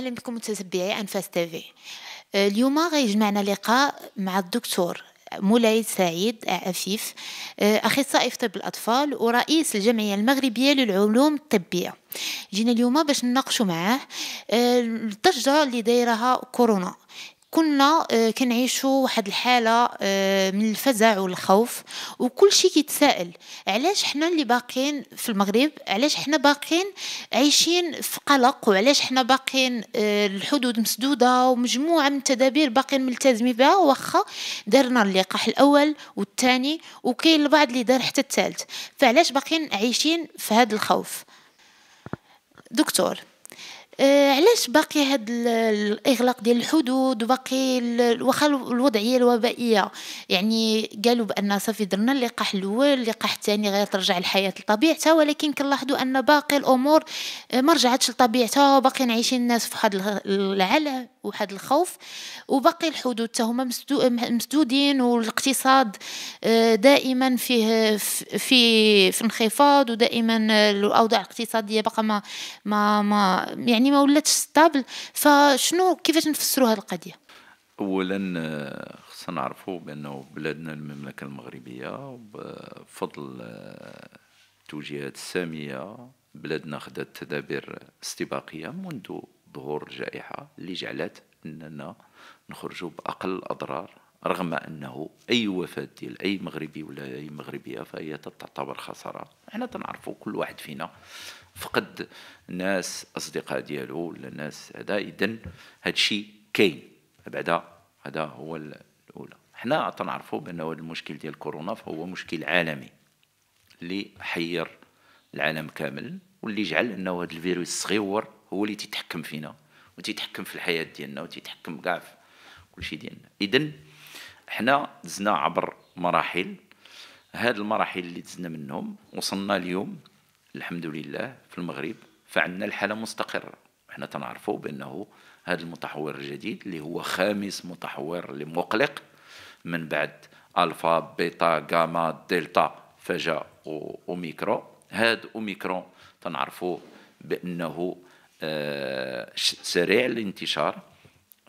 اهلا بكم متتبعي انفاس تيفي آه، اليوم غيجمعنا لقاء مع الدكتور مولاي سعيد عفيف آه، اخصائي في طب الاطفال ورئيس الجمعيه المغربيه للعلوم الطبيه جينا اليوم باش نناقشوا معاه آه، الضجه اللي دايرها كورونا كنا آه، كنعيشوا واحد الحاله آه، من الفزع والخوف وكل شيء كيتسائل علاش حنا اللي باقيين في المغرب علاش حنا باقيين عايشين في قلق وعلاش حنا باقيين آه، الحدود مسدوده ومجموعه من التدابير باقيين ملتزمين بها واخا درنا اللقاح الاول والثاني وكاين البعض اللي دار حتى الثالث فعلاش باقيين عايشين في هذا الخوف دكتور آه، علاش باقي هاد الاغلاق ديال الحدود وباقي واخا الوضعيه الوبائيه يعني قالوا بان صافي درنا اللقاح الاول اللقاح الثاني غير ترجع الحياه لطبيعتها ولكن كنلاحظوا ان باقي الامور آه، ما رجعتش لطبيعتها باقيين عايشين الناس في واحد العالم وواحد الخوف وباقي الحدود حتى هما مسدودين والاقتصاد آه، دائما فيه في في انخفاض ودائما الاوضاع الاقتصاديه ما ما ما يعني ما ولاتش ستابل فشنو كيفاش نفسروا هذه القضيه اولا آه، خصنا نعرفوا بانه بلادنا المملكه المغربيه بفضل آه، التوجيهات الساميه بلادنا خدات تدابير استباقيه منذ ظهور الجائحه اللي جعلت اننا نخرجوا باقل الاضرار رغم انه اي وفاه ديال اي مغربي ولا اي مغربيه فهي تعتبر خساره حنا تنعرفوا كل واحد فينا فقد ناس اصدقاء ديالو ولا ناس هذا اذا هذا الشيء كاين بعدا هذا هو الاولى حنا تنعرفوا بان هذا المشكل ديال كورونا فهو مشكل عالمي اللي حير العالم كامل واللي جعل انه هذا الفيروس الصغيور هو اللي تيتحكم فينا وتيتحكم في الحياه ديالنا وتيتحكم كاع في كل شيء ديالنا اذا حنا دزنا عبر مراحل هاد المراحل اللي دزنا منهم وصلنا اليوم الحمد لله في المغرب فعندنا الحاله مستقره حنا تنعرفوا بانه هذا المتحور الجديد اللي هو خامس متحور اللي مقلق من بعد الفا بيتا غاما دلتا فجا اوميكرون هاد اوميكرون تنعرفوا بانه آه، سريع الانتشار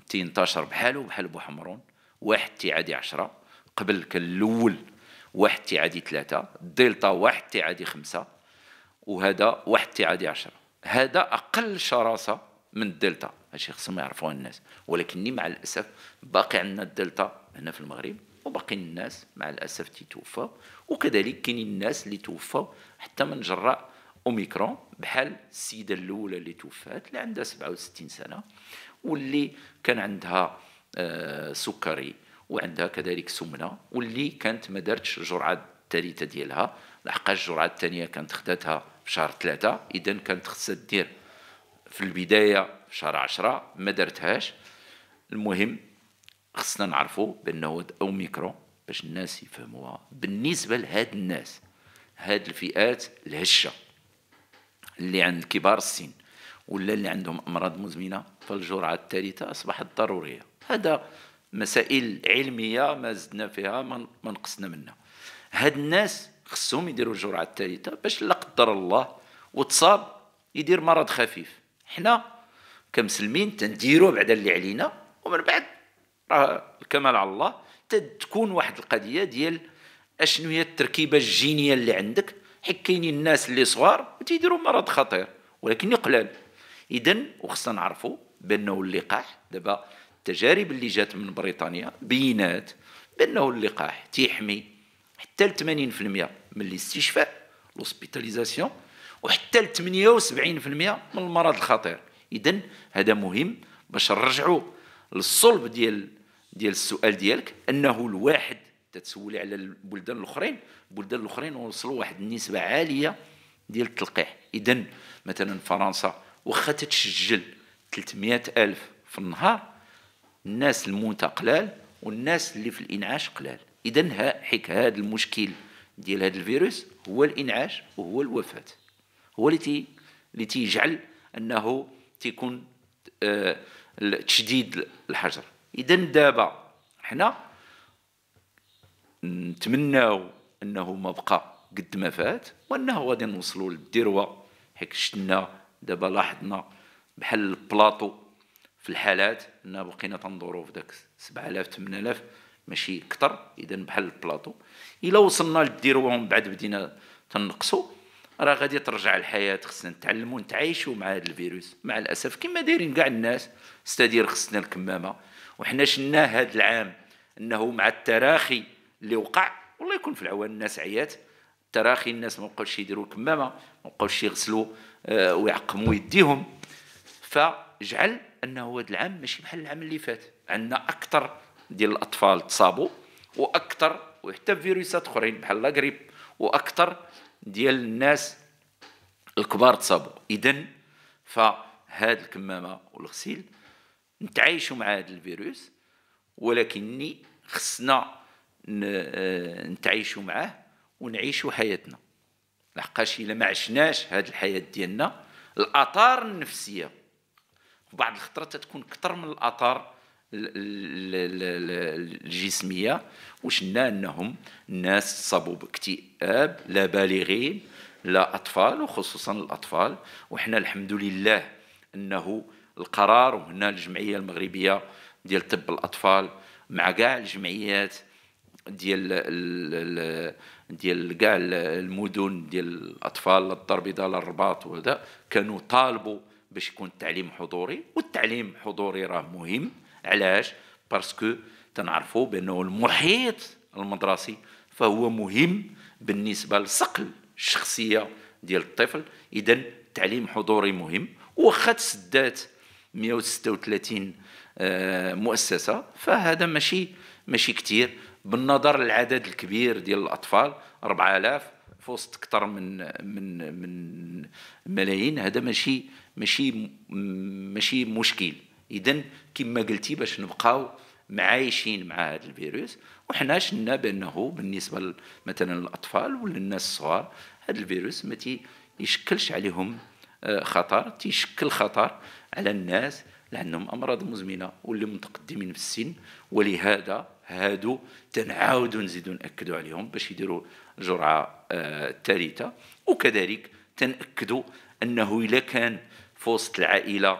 تينتشر بحاله بحال بوحمرون واحد تيعادي عشرة قبل كان الاول واحد تيعادي ثلاثة دلتا واحد تيعادي خمسة وهذا واحد تيعادي عشرة هذا اقل شراسة من الدلتا هادشي خصهم يعرفوه الناس ولكن مع الاسف باقي عندنا الدلتا هنا في المغرب وباقي الناس مع الاسف تيتوفى وكذلك كاينين الناس اللي توفى حتى من جراء اوميكرون بحال السيده الاولى اللي توفات اللي عندها 67 سنه واللي كان عندها آه، سكري وعندها كذلك سمنه واللي كانت ما دارتش الجرعه الثالثه ديالها لحقاش الجرعه الثانيه كانت خداتها في شهر ثلاثه اذا كانت خصها دير في البدايه في شهر 10 ما دارتهاش المهم خصنا نعرفوا بانه هو اوميكرون باش الناس يفهموها بالنسبه لهاد الناس هاد الفئات الهشه اللي عند كبار السن ولا اللي عندهم امراض مزمنه فالجرعه الثالثه اصبحت ضروريه هذا مسائل علميه ما زدنا فيها ما نقصنا منها هاد الناس خصهم يديروا الجرعه الثالثه باش لا قدر الله وتصاب يدير مرض خفيف حنا كمسلمين تنديروا بعد اللي علينا ومن بعد راه الكمال على الله تكون واحد القضيه ديال اشنو هي التركيبه الجينيه اللي عندك حيت كاينين الناس اللي صغار تيديروا مرض خطير ولكن قلال اذا وخصنا نعرفوا بانه اللقاح دابا التجارب اللي جات من بريطانيا بينات بانه اللقاح تيحمي حتى ل 80% من الاستشفاء لوسبيتاليزاسيون وحتى ل 78% من المرض الخطير اذا هذا مهم باش نرجعوا للصلب ديال ديال السؤال ديالك انه الواحد تتسولي على البلدان الاخرين البلدان الاخرين وصلوا واحد النسبه عاليه ديال التلقيح اذا مثلا فرنسا واخا تتسجل 300 الف في النهار الناس الموتى قلال والناس اللي في الانعاش قلال اذا حك هذا المشكل ديال هذا الفيروس هو الانعاش وهو الوفاه هو اللي تي اللي تيجعل انه تيكون آه، تشديد الحجر اذا دابا حنا نتمناو انه ما بقى قد ما فات وانه غادي نوصلوا للذروه حيت شفنا دابا لاحظنا بحال البلاطو في الحالات ان بقينا تنظروا في داك 7000 8000 ماشي اكثر اذا بحال البلاطو الا وصلنا للديروه ومن بعد بدينا تنقصوا راه غادي ترجع الحياه خصنا نتعلموا نتعايشوا مع هذا الفيروس مع الاسف كما دايرين كاع الناس استدير خصنا الكمامه وحنا شنا هذا العام انه مع التراخي اللي وقع والله يكون في العوان الناس عيات التراخي الناس ما بقاوش يديروا الكمامه ما بقاوش يغسلوا آه، ويعقموا يديهم ف جعل انه هذا العام ماشي بحال العام اللي فات عندنا اكثر ديال الاطفال تصابوا واكثر وحتى فيروسات اخرين بحال لا غريب واكثر ديال الناس الكبار تصابوا اذا فهاد الكمامه والغسيل نتعايشوا مع هذا الفيروس ولكني خصنا آه، نتعايشوا معاه ونعيشوا حياتنا لحقاش الا ما عشناش هاد الحياه ديالنا الاثار النفسيه وبعض الخطرات تكون كثر من الاثار الجسميه وشنا انهم الناس صابوا باكتئاب لا بالغين لا اطفال وخصوصا الاطفال وحنا الحمد لله انه القرار وهنا الجمعيه المغربيه ديال طب الاطفال مع كاع الجمعيات ديال ال ديال كاع المدن ديال الاطفال الدار البيضاء وهذا كانوا طالبوا باش يكون التعليم حضوري والتعليم حضوري راه مهم علاش باسكو تنعرفوا بانه المحيط المدرسي فهو مهم بالنسبه لصقل الشخصيه ديال الطفل اذا التعليم حضوري مهم واخا تسدات 136 آه، مؤسسه فهذا ماشي ماشي كثير بالنظر للعدد الكبير ديال الاطفال 4000 في وسط اكثر من من من ملايين هذا ماشي ماشي ماشي مشكل اذا كما قلتي باش نبقاو معايشين مع هذا الفيروس وحنا شلنا بانه بالنسبه مثلا للاطفال ولا الناس الصغار هذا الفيروس ما تيشكلش عليهم آه، خطر تيشكل خطر على الناس اللي عندهم امراض مزمنه واللي متقدمين في السن ولهذا هادو تنعاودو نزيدو ناكدو عليهم باش يديروا الجرعه الثالثه آه، وكذلك تناكدوا انه الا كان في وسط العائله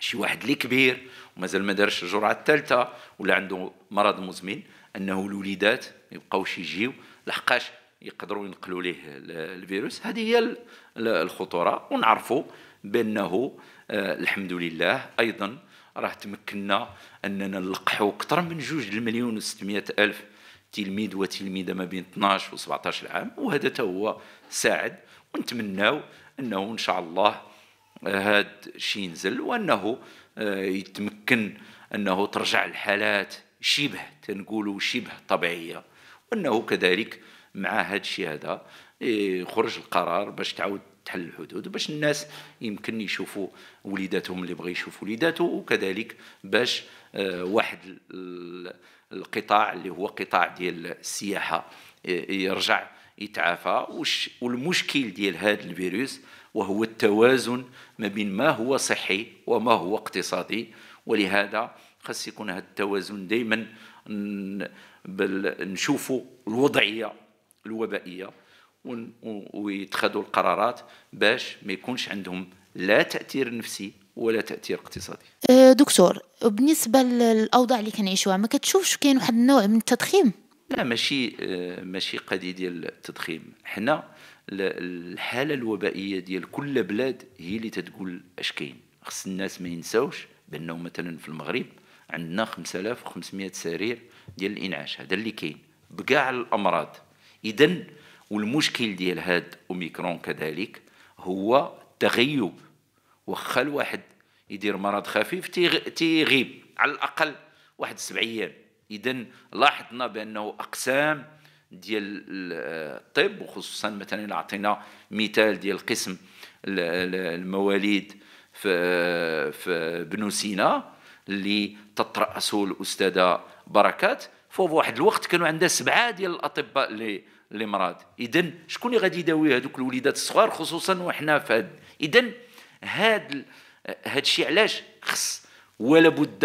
شي واحد اللي كبير ومازال ما دارش الجرعه الثالثه ولا عنده مرض مزمن انه الوليدات ما يبقاوش يجيو لحقاش يقدروا ينقلوا ليه الفيروس هذه هي الخطوره ونعرفوا بانه آه، الحمد لله ايضا راه تمكنا اننا نلقحوا اكثر من جوج المليون و600 الف تلميذ وتلميذه ما بين 12 و17 عام وهذا تا هو ساعد ونتمناو انه ان شاء الله هذا آه، الشيء ينزل وانه آه، يتمكن انه ترجع الحالات شبه تنقولوا شبه طبيعيه وانه كذلك مع هذا الشيء هذا يخرج القرار باش تعاود تحل الحدود باش الناس يمكن يشوفوا وليداتهم اللي بغى يشوف وليداته وكذلك باش آه، واحد القطاع اللي هو قطاع ديال السياحه آه، يرجع يتعافى والمشكل ديال هذا الفيروس وهو التوازن ما بين ما هو صحي وما هو اقتصادي ولهذا خاص يكون هذا التوازن دائما نشوفوا الوضعيه الوبائيه ويتخذوا القرارات باش ما يكونش عندهم لا تاثير نفسي ولا تاثير اقتصادي أه، دكتور بالنسبه للاوضاع اللي كنعيشوها ما كتشوفش كاين واحد النوع من التضخيم لا ماشي أه، ماشي قضيه ديال التضخيم حنا الحاله الوبائيه ديال كل بلاد هي اللي تتقول اش كاين خص الناس ما ينساوش بانه مثلا في المغرب عندنا 5500 سرير ديال الانعاش هذا اللي كاين بكاع الامراض اذا والمشكل ديال هاد اوميكرون كذلك هو التغيب واخا الواحد يدير مرض خفيف تيغيب على الاقل واحد سبع ايام اذا لاحظنا بانه اقسام ديال الطب وخصوصا مثلا الا عطينا مثال ديال قسم المواليد في في بنو سينا اللي تترأسه الاستاذه بركات فوق واحد الوقت كانوا عندها سبعه ديال الاطباء اللي اللي مرض اذا شكون اللي غادي يداوي هذوك الوليدات الصغار خصوصا وحنا في هاد اذا هاد هاد الشيء علاش خص ولا بد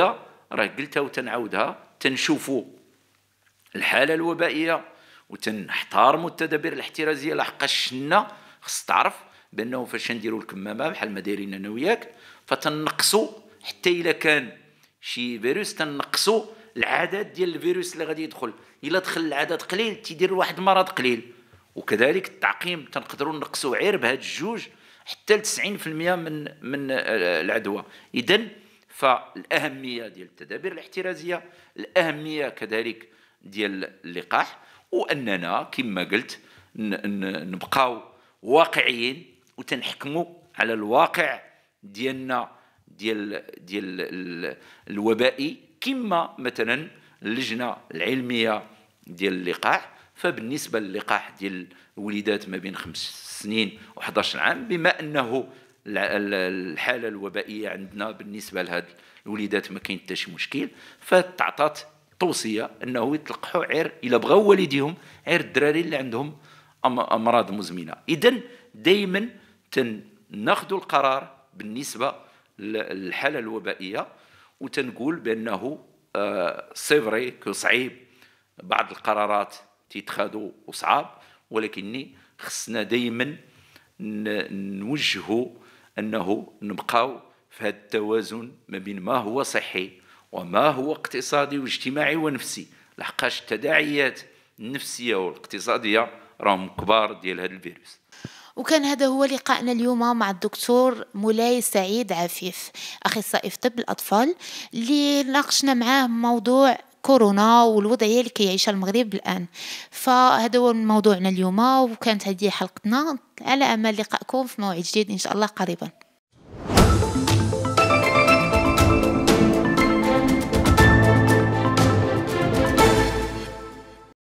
راه قلتها وتنعاودها تنشوفوا الحاله الوبائيه وتنحتارموا التدابير الاحترازيه لحقاش شنا خص تعرف بانه فاش نديروا الكمامه بحال ما دايرين انا وياك فتنقصوا حتى الا كان شي فيروس تنقصوا العدد ديال الفيروس اللي غادي يدخل الا دخل العدد قليل تيدير واحد المرض قليل وكذلك التعقيم تنقدروا نقصوا عير بهاد الجوج حتى ل 90% من من آه، العدوى اذا فالاهميه ديال التدابير الاحترازيه الاهميه كذلك ديال اللقاح واننا كما قلت نبقاو واقعيين وتنحكموا على الواقع ديالنا ديال ديال الوبائي كما مثلا اللجنه العلميه ديال اللقاح فبالنسبه للقاح ديال الوليدات ما بين خمس سنين و11 عام بما انه الحاله الوبائيه عندنا بالنسبه لهاد الوليدات ما كاين حتى شي مشكل فتعطات توصيه انه يتلقحوا عير الا بغاو والديهم عير الدراري اللي عندهم امراض مزمنه اذا دائما تناخذوا القرار بالنسبه للحاله الوبائيه وتنقول بانه سي آه، فري كو صعيب بعض القرارات تيتخادو وصعاب ولكني خصنا دائما نوجهوا انه نبقاو في هذا التوازن ما بين ما هو صحي وما هو اقتصادي واجتماعي ونفسي لحقاش التداعيات النفسيه والاقتصاديه راهم كبار ديال هذا الفيروس وكان هذا هو لقائنا اليوم مع الدكتور مولاي سعيد عفيف اخصائي في طب الاطفال اللي ناقشنا معاه موضوع كورونا والوضعيه اللي كيعيشها المغرب الان فهذا هو موضوعنا اليوم وكانت هذه حلقتنا على امل لقائكم في موعد جديد ان شاء الله قريبا